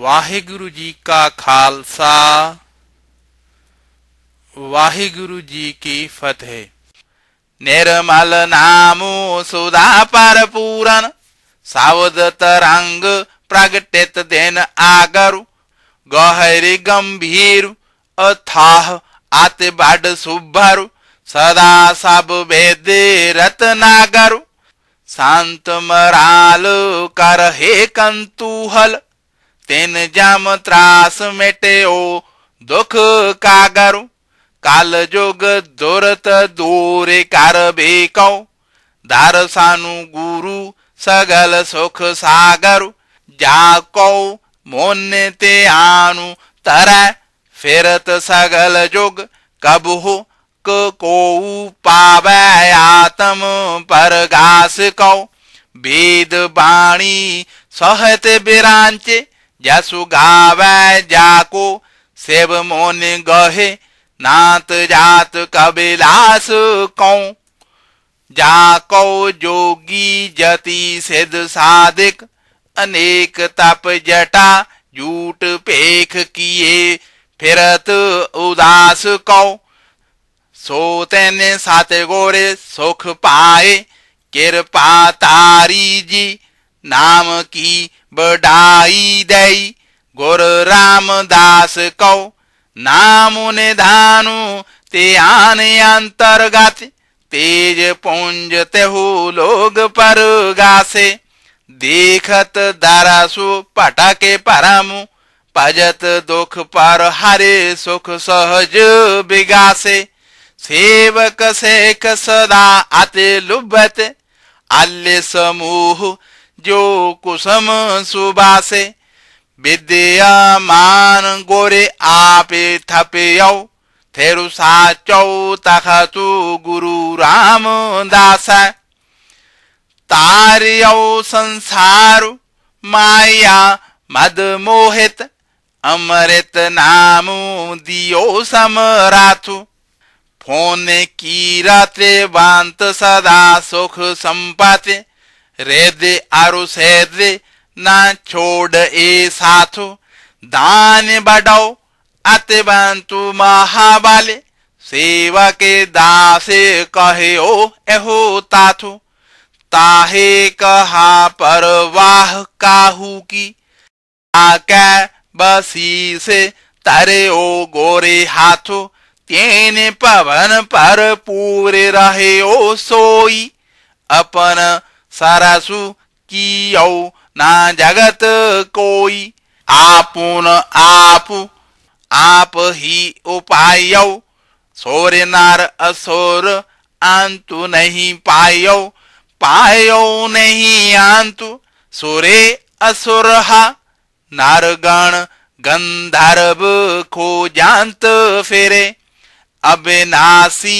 ਵਾਹਿਗੁਰੂ ਜੀ ਕਾ ਖਾਲਸਾ ਵਾਹਿਗੁਰੂ ਜੀ ਕੀ ਫਤਿਹ ਨਿਰਮਲ ਨਾਮੋ ਸੁਦਾ ਪਰਪੂਰਨ ਸਾਵਦ ਤਰੰਗ ਪ੍ਰਗਟਿਤ ਦਿਨ ਆਗਰੂ ਗਹਿਰੀ ਗੰਭੀਰ ਅਥਾਹ ਆਤੇ ਬੜ ਸੁਭਰੂ ਸਦਾ ਸਭ ਵੇਦੇ ਰਤਨਾਗਰੂ ਸੰਤ ਮਰਾਲ ਕਰਹੇ ਕੰਤੂਹਲ ਤਿੰਨ ਜਮ ਤਰਾਸ ਮਿਟਿਓ ਦੁਖ ਕਾਗਰੂ ਕਾਲ ਜੁਗ ਦੁਰਤ ਦੂਰੇ ਕਰ ਬੇਕਉ ਦਰ ਸਾਨੂੰ ਗੁਰੂ ਸਗਲ ਸੁਖ ਸਾਗਰ ਜਾ ਕਉ ਮੋਨ ਤੇ ਆਨੂ ਤਰੈ ਫਿਰਤ ਸਗਲ ਜੁਗ ਕਬਹੁ ਕ ਕੋਉ ਪਾਵੈ ਆਤਮ ਪਰਗਾਸ ਕਉ ਵੇਦ ਬਾਣੀ ਸਹਿਤ ਬਿਰਾਂਚੇ जसु गाव जाको सेव मोन गहे नात जात कबिलास कौ जाको जोगी जति सिद्ध साधिक अनेक तप जटा जूट पेख किए फिरत उदास कौ सोतेन सात गोरे सुख पाए किरपा तारी जी नाम की ਵਡਾਈ ਦੇਈ ਗੁਰ ਰਾਮਦਾਸ ਕਉ ਨਾਮ ਨਿਧਾਨੁ ਧਿਆਨ ਅੰਤਰਗਤ ਤੇਜ ਪੁੰਜ ਤਹੂ ਲੋਗ ਪਰਗਾਸੇ ਦੇਖਤ ਦਰਸੁ ਭਟਕੇ ਪਰਮ ਭਜਤ ਦੁਖ ਪਰ ਹਰੇ ਸੁਖ ਸਹਜ ਬਿਗਾਸੇ ਸੇਵਕ ਸੇਖ ਸਦਾ ਅਤਿ ਲੁਭਤ ਅਲ ਸਮੂਹ जो कुसुम सुबासे विद्यमान गोरे आपे थपेयौ थेरु साचौ तखतु गुरु राम दास तार्यौ संसारु माया मद मोहित अमृत नाम दियो समराथु फोन की रात्रे बांत सदा सुख संपाते रेद आरु सैद ना छोड़ ए साथो दान बढ़ाओ अतबंतु महाबाले सेवा के दासे कहे ओ एहो ताथो ताहे कहा पर काहू की आका बसी से तरे ओ गोरे हाथो तेन पवन पर पूरे रहे ओ सोई अपन सरसु की ना जगत कोई आपुन आप आप ही उपाय सोर नार असोर आंतु नहीं पायो पायो नहीं आंतु सोरे असुर नारगण गंधर्व को जानत फेरे अविनाशी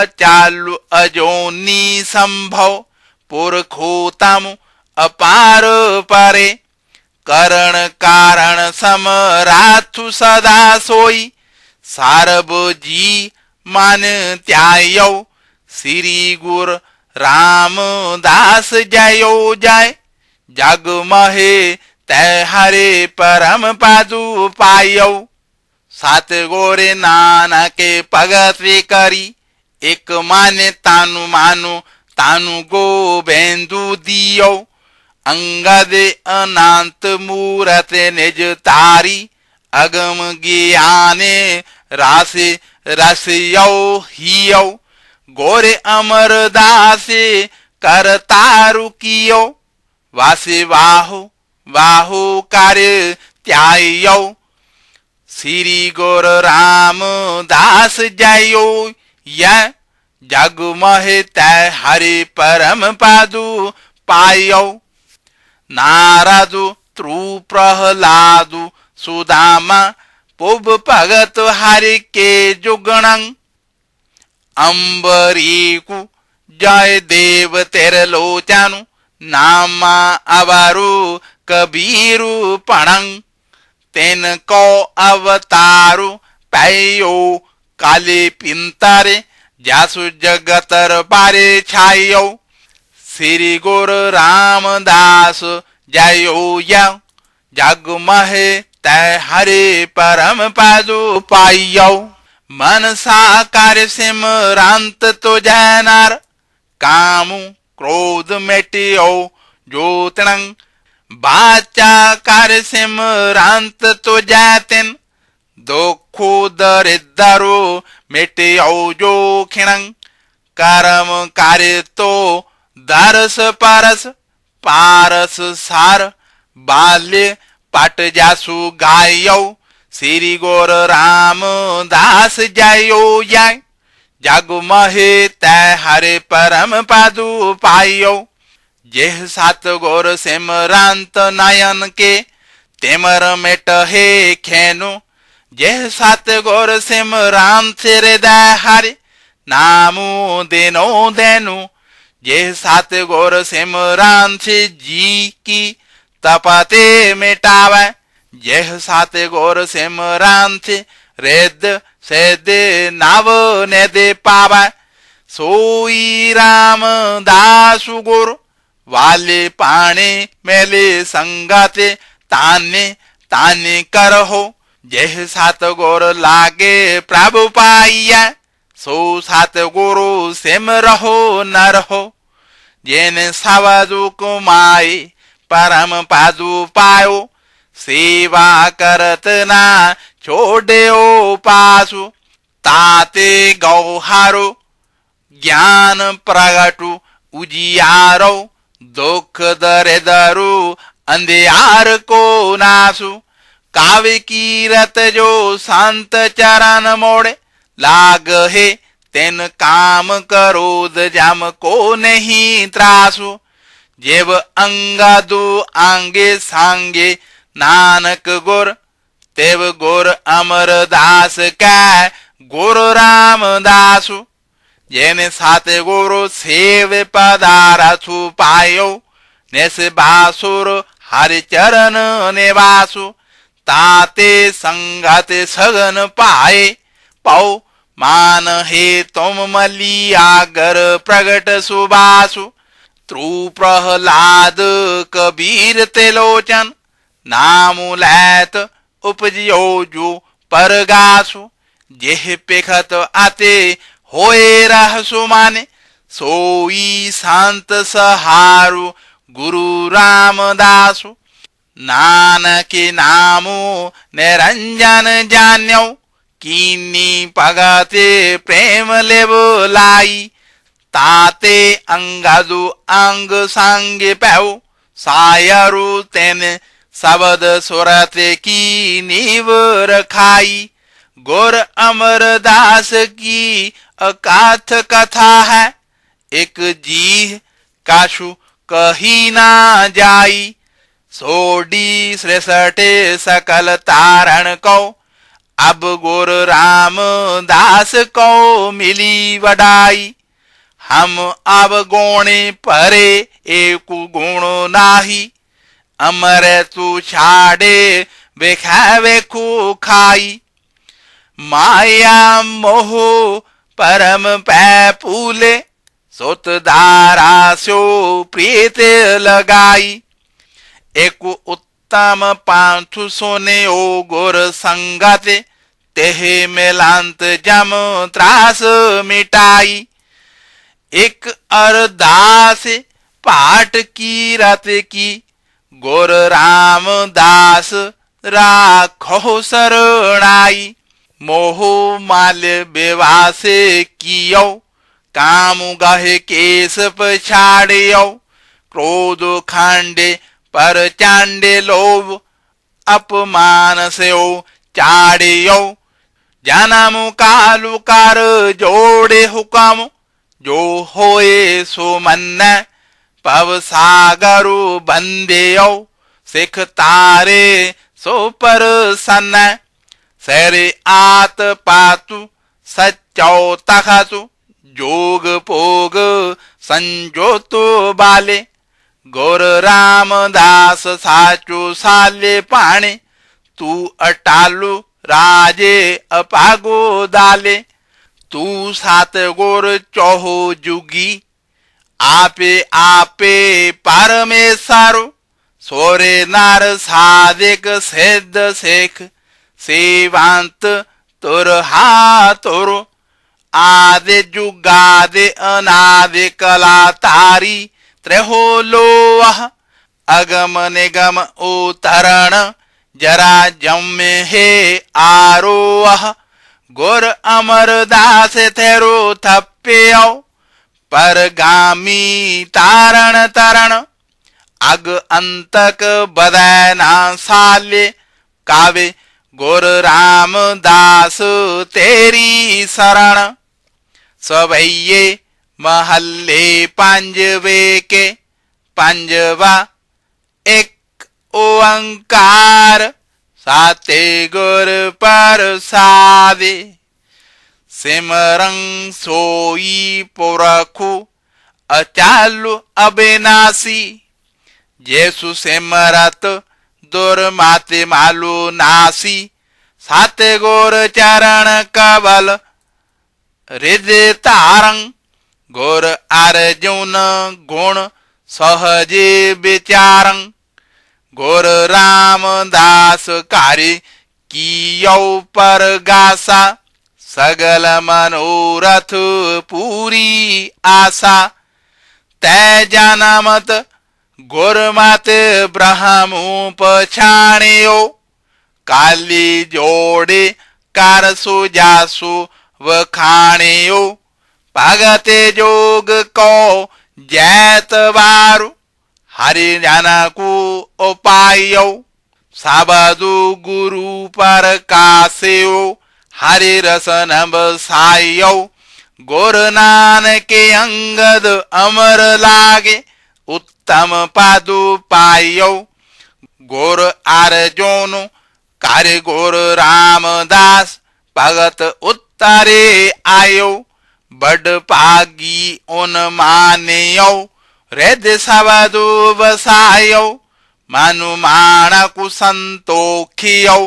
अचालु अजोनी संभव ਪੁਰਖੋ ਤਮ ਅਪਾਰ ਪਰੇ ਕਰਨ ਕਾਰਣ ਸਮਰਾਥੁ ਸਦਾ ਸੋਈ ਸਰਬ ਜੀ ਮਨ ਧਿਆਇਓ ਸ੍ਰੀ ਗੁਰ RAM ਦਾਸ ਜਯੋ ਜੈ ਜਗ ਮਹੇ ਤੈ ਹਰੇ ਪਰਮ ਪਾਦੂ ਪਾਇਓ ਸਤ ਗੋਰੇ ਨਾਨਕੇ ਭਗਤ ਵੀ ਕਰੀ ਇਕ ਮਾਨੇ ਤਾਨੂ ਮਾਨੂ तानु गोबेन्दु दियो अंगद अनंत मूरत निज तारी अगम ज्ञाने रस यौ हियौ गोरे अमर दास कर तारु कियो वासे वाहो वाहो कार्य त्यायौ श्री गोर राम दास जायो यह जगमहे तय हरि परम पादू पायौ नारादु त्रु प्रहलादू सुदामा पुब भगत हरि के जुगण कु जय देव तेर लोचानु नामा अवरू कबीरू पणं। तेन को अवतारू पैयो काले पिंतारे जासु जगतर पारे छाइयो श्री गुरु रामदास जायो या जग महे तय हरे परम पादु पाइयो मन साकार सिमरांत तो जैनार कामु क्रोध मेटियो ज्योतिणंग बाचा कार सिमरांत तो जैतिन दुखो दरिद्रो मेटे औजो खिणंग कर्म कार्य तो दारस पारस पारस सार बाल्य पाट जासु गाय श्री गोर राम दास जायो जाय जागु महे तय हरे परम पादु पायो जेह सात गोर सिमरांत नयन के तेमर मेट हे खेनु ਜਿਹ ਸਤ ਸਿਮਰਾਂ ਸਿਮਰਾਨ ਸਿਰ ਦਾ ਹਰਿ ਨਾਮੂ ਦੇਨੋ ਦੇਨੂ ਜਿਹ ਸਤ ਸਿਮਰਾਂ ਸਿਮਰਾਨ ਸਿ ਜੀ ਕੀ ਤਪਤੇ ਮਿਟਾਵੇ ਜਿਹ ਸਤ ਸਿਮਰਾਂ ਸਿਮਰਾਨ ਸਿ ਰੇਦ ਸੇਦੇ ਨਾਵ ਨੇ ਦੇ ਪਾਵੇ ਸੋਈ RAM ਦਾਸੁ ਗੁਰ ਵਾਲੇ ਪਾਣੇ ਮੇਲੇ ਸੰਗਤ ਤਾਨੇ ਤਾਨੇ ਕਰਹੋ જેહ સાત ગોર લાગે પ્રાભુ પાઈયા સૌ સાત ગોરો સેમ રહો ન રહો જેને સાવાજુ કુમાય પરમ પાજુ પાયો સેવા કરત ના છોડ્યો પાછું તાતે ગૌહારો જ્ઞાન પ્રગટુ ઉજિયારો દુઃખ દરે દરુ અંધ્યાર કો નાશું कावे कीरत जो संत चरण मोड़े लाग हे तेन काम करोद जाम को नहीं त्रासु जेव दू आंगे सांगे नानक गोर तेव गोर अमर दास गुरु राम दासू, जेने सात गोरो सेव पदारासू पायो नेस बासुर हरिचरण नेवासू ਤਾਤੇ ਸੰਘਤ ਸਗਨ ਪਾਏ ਪਉ ਮਾਨ ਹੈ ਤੁਮ ਮਲੀ ਆਗਰ ਪ੍ਰਗਟ ਸੁਬਾਸੁ ਤ੍ਰੂ ਪ੍ਰਹਲਾਦ ਕਬੀਰ ਤੇ ਲੋਚਨ ਨਾਮੁ ਲੈਤ ਉਪਜਿਓ ਜੂ ਪਰਗਾਸੁ ਜਿਹ ਪੇਖਤ ਆਤੇ ਹੋਏ ਰਹ ਸੁਮਾਨੇ ਸੋਈ ਸੰਤ ਸਹਾਰੂ ਗੁਰੂ ਰਾਮਦਾਸੁ नानकी नामो निरंजन जान्यो कीनी पगते प्रेम ले बोलाई ताते अंगजु अंग संग पैव सायरु तेन सबद सुरत की नीव रखाई गोर अमरदास की अकाथ कथा है एक जीह काशु कही ना जाई सोडी श्रेष्ठ सकल तारण कौ अब गुरु राम दास को मिली वडाई हम अब गोणे परे एक गुण नाही अमर तू छाड़े बेखावे खू खाई माया मोह परम पैपूले सुत धारा सो प्रीत लगाई एक उत्तम पांथु सोने ओ गोर संगते तेहे मेलांत जम त्रास मिटाई एक अरदास पाठ की रत की गोर राम रामदास राखो शरणाई मोह माल बेवास कियो काम गहे केस पछाड़ियो क्रोध खांडे ਪਰ ਚਾਂਡੇ ਲੋਭ ਅਪਮਾਨ ਸਿਓ ਚਾੜਿਓ ਜਨਮ ਕਾਲੂ ਕਰ ਜੋੜੇ ਹੁਕਮ ਜੋ ਹੋਏ ਸੋ ਮੰਨੈ ਪਵ ਸਾਗਰੂ ਬੰਦਿਓ ਸਿਖ ਤਾਰੇ ਸੋ ਪਰਸਨੈ ਸੈਰੇ ਆਤ ਪਾਤੂ ਸਚਉ ਤਖਤੂ ਜੋਗ ਭੋਗ ਸੰਜੋਤੋ ਬਾਲੇ ਗੁਰ ਰਾਮਦਾਸ ਸਾਚੂ ਸਾਲੇ ਪਾਣੀ ਤੂੰ ਅਟਾਲੂ ਰਾਜੇ ਅਪਾਗੋ ਦਾਲੇ ਤੂੰ ਸਤ ਗੁਰ ਚੋਹ ਜੁਗੀ ਆਪੇ ਆਪੇ ਪਰਮੇਸ਼ਰ ਸੋਰੇ ਨਰ ਸਾਧਿਕ ਸਿੱਧ ਸੇਖ ਸੇਵੰਤ ਤੁਰ ਹਾ ਤੁਰ ਆਦੇ ਜੁਗਾ ਦੇ ਅਨਾਦੇ ਕਲਾ ਤਾਰੀ त्रहो अगम निगम उतरण जरा जम्य हे आरोह गोर अमर दास थेरो थप्पेओ परगामी तारण तरण अग अंतक बदैना साले कावे गोर रामदास तेरी शरण सभैये ਮਹੱਲੇ ਪੰਜ ਵੇਕੇ ਪੰਜਵਾ ਇੱਕ ਓੰਕਾਰ ਸਾਤੇ ਗੁਰ ਪ੍ਰਸਾਦਿ ਸਿਮਰੰ ਸੋਈ ਪੁਰਖੁ ਅਚਾਲੁ ਅਬਿਨਾਸੀ ਜੇਸੂ ਸਿਮਰਤ ਮਾਤੇ ਮਾਲੂ ਨਾਸੀ ਸਾਤੇ ਗੁਰ ਚਰਨ ਕਵਲ ਰਿਦ ਧਾਰੰ गुर आर्जुन गुण सहजे विचारं गुर रामदास कार्य कियो पर गासा सगल मनोरथ पूरी आशा तै जनमत गुरमत ब्रह्म पछाणियो काली जोड़े कार सुजासु वखाणियो भगत जोग को जैत बारु हरि ज्ञान को उपाय साबदु गुरु पर कासेओ हरि रस नभ सायो गोर के अंगद अमर लागे उत्तम पादु पायो गोर अर्जुन कार्य गोर रामदास भगत उत्तरे आयो बड़ पागी उन मानेयौ रेद सबदु बसायौ मानु माणा कुसंतोखियौ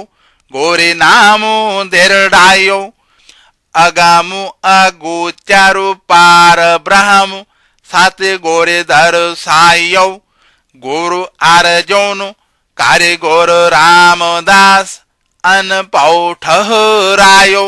गोरे नामो देरडायौ अगामु अगोचारु पार ब्रह्म सात गोरे धर साय गुरु आर्जौन कार्य गोर रामदास अन पौठ रायो